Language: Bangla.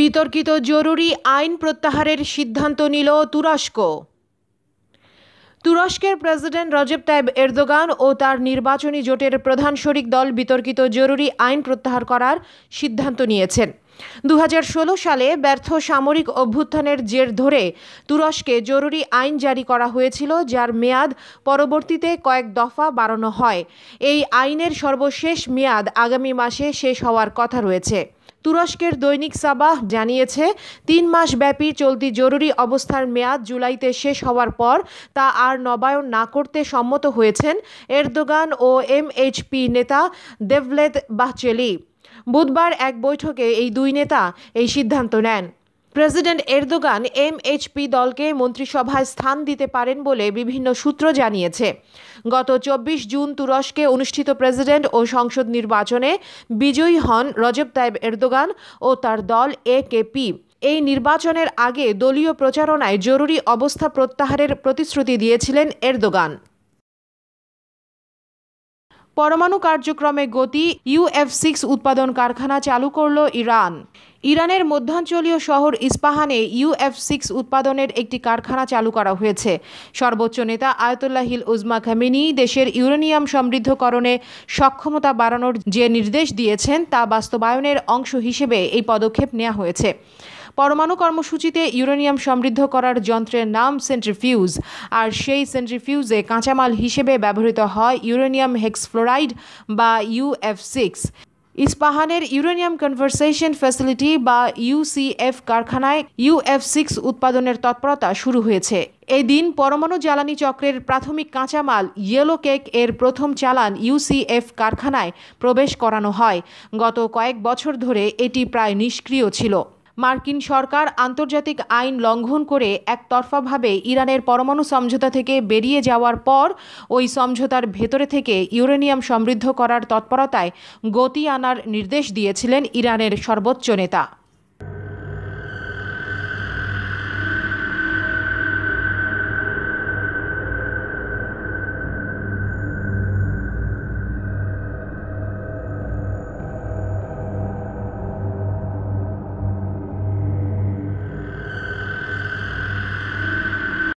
বিতর্কিত জরুরি আইন প্রত্যাহারের সিদ্ধান্ত নিল তুরস্ক তুরস্কের প্রেসিডেন্ট রজেব তাইব এরদোগান ও তার নির্বাচনী জোটের প্রধান শরিক দল বিতর্কিত জরুরি আইন প্রত্যাহার করার সিদ্ধান্ত নিয়েছেন দু সালে ব্যর্থ সামরিক অভ্যুত্থানের জের ধরে তুরস্কে জরুরি আইন জারি করা হয়েছিল যার মেয়াদ পরবর্তীতে কয়েক দফা বাড়ানো হয় এই আইনের সর্বশেষ মেয়াদ আগামী মাসে শেষ হওয়ার কথা রয়েছে তুরস্কের দৈনিক সাবাহ জানিয়েছে তিন মাস ব্যাপী চলতি জরুরি অবস্থার মেয়াদ জুলাইতে শেষ হওয়ার পর তা আর নবায়ন না করতে সম্মত হয়েছেন এরদোগান ও এমএইচপি নেতা দেভলেদ বাহচেলি বুধবার এক বৈঠকে এই দুই নেতা এই সিদ্ধান্ত নেন প্রেসিডেন্ট এরদোগান এমএইচপি দলকে মন্ত্রিসভায় স্থান দিতে পারেন বলে বিভিন্ন সূত্র জানিয়েছে গত চব্বিশ জুন তুরস্কে অনুষ্ঠিত প্রেসিডেন্ট ও সংসদ নির্বাচনে বিজয়ী হন রজব তাইব এরদোগান ও তার দল একেপি এই নির্বাচনের আগে দলীয় প্রচারণায় জরুরি অবস্থা প্রত্যাহারের প্রতিশ্রুতি দিয়েছিলেন এরদোগান পরমাণু কার্যক্রমে গতি ইউএফ সিক্স উৎপাদন কারখানা চালু করল ইরান ইরানের মধ্যাঞ্চলীয় শহর ইস্পাহানে ইউএফ সিক্স উৎপাদনের একটি কারখানা চালু করা হয়েছে সর্বোচ্চ নেতা আয়তুল্লাহিল উজমা খামিনি দেশের ইউরেনিয়াম সমৃদ্ধকরণে সক্ষমতা বাড়ানোর যে নির্দেশ দিয়েছেন তা বাস্তবায়নের অংশ হিসেবে এই পদক্ষেপ নেওয়া হয়েছে পরমাণু কর্মসূচিতে ইউরেনিয়াম সমৃদ্ধ করার যন্ত্রের নাম সেন্ট্রিফিউজ আর সেই সেন্ট্রিফিউজে কাঁচামাল হিসেবে ব্যবহৃত হয় ইউরেনিয়াম হেক্সফ্লোরাইড বা ইউএফ সিক্স ইস্পাহানের ইউরেনিয়াম কনভার্সেশন ফ্যাসিলিটি বা ইউসিএফ কারখানায় ইউএফ সিক্স উৎপাদনের তৎপরতা শুরু হয়েছে এদিন পরমাণু জ্বালানি চক্রের প্রাথমিক কাঁচামাল ইয়েলো কেক এর প্রথম চালান ইউসিএফ কারখানায় প্রবেশ করানো হয় গত কয়েক বছর ধরে এটি প্রায় নিষ্ক্রিয় ছিল মার্কিন সরকার আন্তর্জাতিক আইন লঙ্ঘন করে একতরফাভাবে ইরানের পরমাণু সমঝোতা থেকে বেরিয়ে যাওয়ার পর ওই সমঝোতার ভেতরে থেকে ইউরেনিয়াম সমৃদ্ধ করার তৎপরতায় গতি আনার নির্দেশ দিয়েছিলেন ইরানের সর্বোচ্চ নেতা